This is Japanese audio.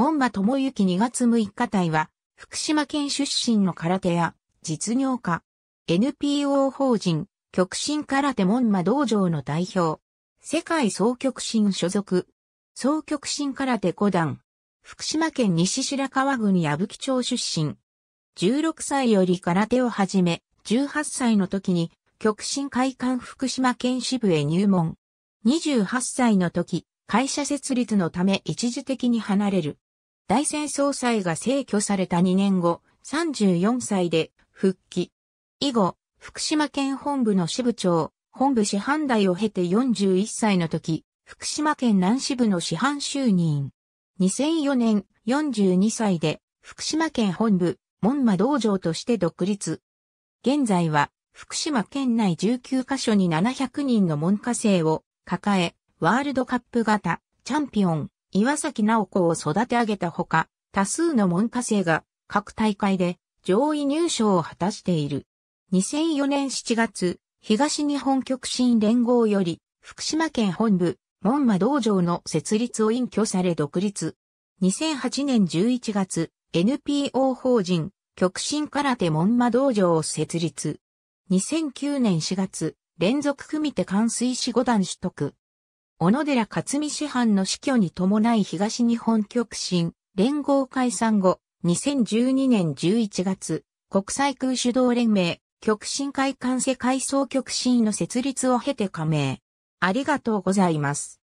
門馬智之2月6日隊は、福島県出身の空手や実業家、NPO 法人、極真空手門馬道場の代表、世界総極真所属、総極真空手5段、福島県西白川郡矢吹町出身、16歳より空手を始め、18歳の時に極真会館福島県支部へ入門。28歳の時、会社設立のため一時的に離れる。大戦総裁が逝去された2年後、34歳で復帰。以後、福島県本部の支部長、本部師範代を経て41歳の時、福島県南支部の師範就任。2004年、42歳で、福島県本部、門馬道場として独立。現在は、福島県内19カ所に700人の門下生を抱え、ワールドカップ型、チャンピオン、岩崎直子を育て上げたほか、多数の門下生が各大会で上位入賞を果たしている。2004年7月、東日本極真連合より福島県本部、門馬道場の設立を隠居され独立。2008年11月、NPO 法人極真空手門馬道場を設立。2009年4月、連続組手冠水士五段取得。小野寺克美師範の死去に伴い東日本極真連合解散後、2012年11月、国際空手道連盟、極真会館世界総極真の設立を経て加盟。ありがとうございます。